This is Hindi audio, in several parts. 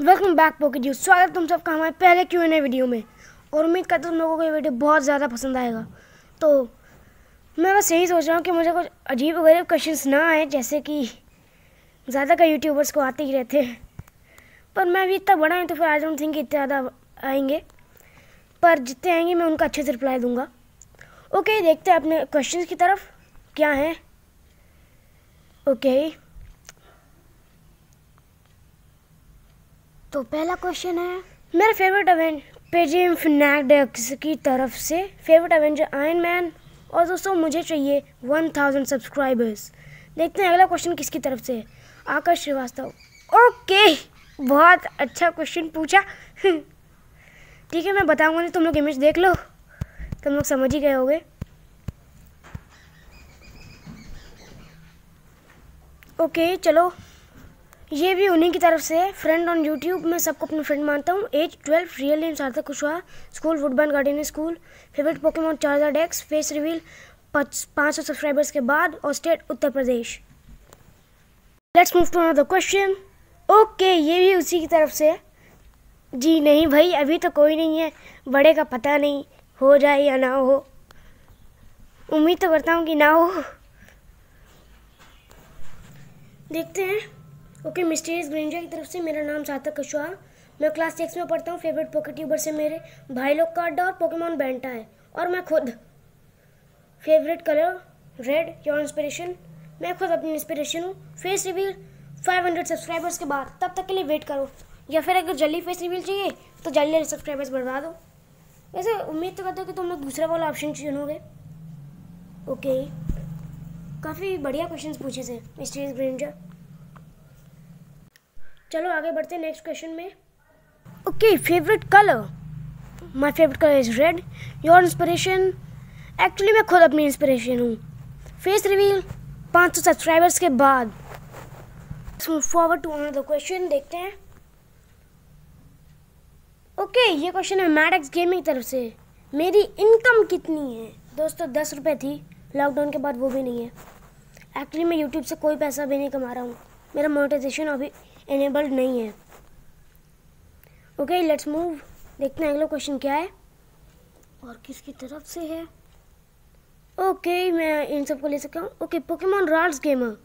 वेलकम बैक पॉकेट यू स्वागत तुम सबका हमारे पहले क्यों नए वीडियो में और उम्मीद करता हूँ तुम लोगों को ये वीडियो बहुत ज़्यादा पसंद आएगा तो मैं बस यही सोच रहा हूँ कि मुझे कुछ अजीब गरीब क्वेश्चंस ना आए जैसे कि ज़्यादा का यूट्यूबर्स को आते ही रहते हैं पर मैं भी इतना बड़ा हूँ तो फिर आई डोंट थिंक इतने ज़्यादा आएंगे पर जितने आएंगे मैं उनका अच्छे से रिप्लाई दूँगा ओके देखते हैं अपने क्वेश्चन की तरफ क्या है ओके तो पहला क्वेश्चन है मेरा फेवरेट अवेंजर पेजिम फिनेडेक्स की तरफ से फेवरेट अवेंजर आयन मैन और दोस्तों मुझे चाहिए वन थाउजेंड सब्सक्राइबर्स देखते हैं अगला क्वेश्चन किसकी तरफ से आकाश श्रीवास्तव ओके बहुत अच्छा क्वेश्चन पूछा ठीक है मैं बताऊंगा नहीं तुम लोग इमेज देख लो तुम लोग समझ ही गए होगे ओके चलो ये भी उन्हीं की तरफ से फ्रेंड ऑन यूट्यूब मैं सबको अपना फ्रेंड मानता हूँ as twelve real name Sarthak Kushwaha school Woodburn Garden school favourite Pokemon Charizard डेक्स फेस रिवील पाँच सौ सब्सक्राइबर्स के बाद और state Uttar Pradesh let's move to another question okay ये भी उसी की तरफ से जी नहीं भाई अभी तो कोई नहीं है बड़े का पता नहीं हो जाए या ना हो उम्मीद तो करता हूँ कि ना हो देखते हैं ओके मिस्टीरियस ग्रेंजर की तरफ से मेरा नाम सातक कुशवाहा मैं क्लास सिक्स में पढ़ता हूँ फेवरेट पॉकेट यूबर से मेरे भाई लोग का और पोकेमॉन बैंटा है और मैं खुद favourite colour red your inspiration मैं खुद अपनी इंस्पिरेशन हूँ फेस रिवील 500 सब्सक्राइबर्स के बाद तब तक के लिए वेट करो या फिर अगर जल्दी फेस रिवील चाहिए तो जल्दी सब्सक्राइबर्स बढ़वा दो वैसे उम्मीद तो करते हो कि तुम लोग दूसरा वाला ऑप्शन चुनोगे ओके काफ़ी बढ़िया क्वेश्चन पूछे थे मिस्ट्रीज ग्रेंजर चलो आगे बढ़ते नेक्स्ट क्वेश्चन में okay favourite colour my favourite colour is red your inspiration actually मैं खुद अपनी इंस्पिरेशन हूँ फेस रिवील 500 सब्सक्राइबर्स के बाद फॉरवर्ड टू अनदर क्वेश्चन देखते हैं ओके okay, ये क्वेश्चन है मैडक्स गेमिंग की तरफ से मेरी इनकम कितनी है दोस्तों दस रुपये थी लॉकडाउन के बाद वो भी नहीं है एक्चुअली मैं यूट्यूब से कोई पैसा भी नहीं कमा रहा हूँ मेरा मोनेटाइजेशन अभी इनेबल्ड नहीं है ओके लेट्स मूव देखते हैं अगला क्वेश्चन क्या है और किसकी तरफ से है ओके okay, मैं इन सब को ले सकता हूँ ओके पोकेमोन रॉड्स गेमर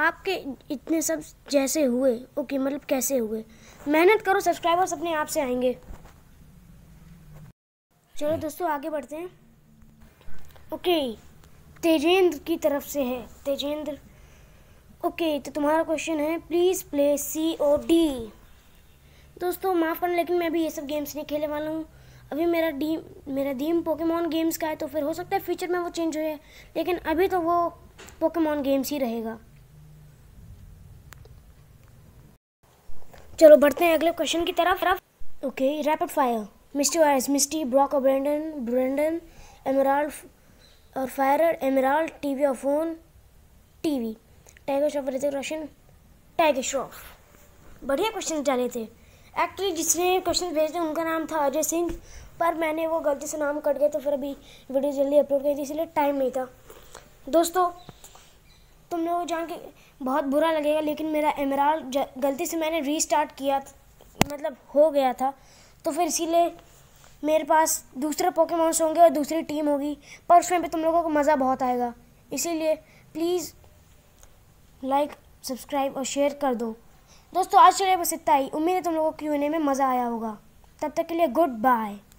आपके इतने सब जैसे हुए ओके मतलब कैसे हुए मेहनत करो सब्सक्राइबर्स अपने आप से आएंगे चलो दोस्तों आगे बढ़ते हैं ओके तेजेंद्र की तरफ से है तेजेंद्र ओके तो तुम्हारा क्वेश्चन है please play C O D दोस्तों माफ़ करना लेकिन मैं अभी ये सब गेम्स नहीं खेलने वाला हूँ अभी मेरा डी मेरा डीम पोकेमॉन गेम्स का है तो फिर हो सकता है फ्यूचर में वो चेंज हो जाए लेकिन अभी तो वो पोकेमॉन गेम्स ही रहेगा चलो बढ़ते हैं अगले क्वेश्चन की तरफ okay rapid fire Misty versus Misty Brock of Brendan Brendan Emerald और फायर एमराल्ड टीवी और फोन टीवी टाइगर श्रॉफ ऋतिक रोशन टाइगर श्रॉफ बढ़िया क्वेश्चन डाले थे एक्चुअली जिसने क्वेश्चन भेजे उनका नाम था अजय सिंह पर मैंने वो गलती से नाम कट गया तो फिर अभी वीडियो जल्दी अपलोड करी थी इसलिए टाइम नहीं था दोस्तों तुमने वो जान के बहुत बुरा लगेगा लेकिन मेरा एमराल गलती से मैंने रीस्टार्ट किया मतलब हो गया था तो फिर इसीलिए मेरे पास दूसरे पोकेमोन्स होंगे और दूसरी टीम होगी पर उसमें भी तुम लोगों को मज़ा बहुत आएगा इसीलिए प्लीज़ लाइक सब्सक्राइब और शेयर कर दो दोस्तों आज चले बस इतना ही उम्मीद है तुम लोगों को क्यों में मज़ा आया होगा तब तक के लिए गुड बाय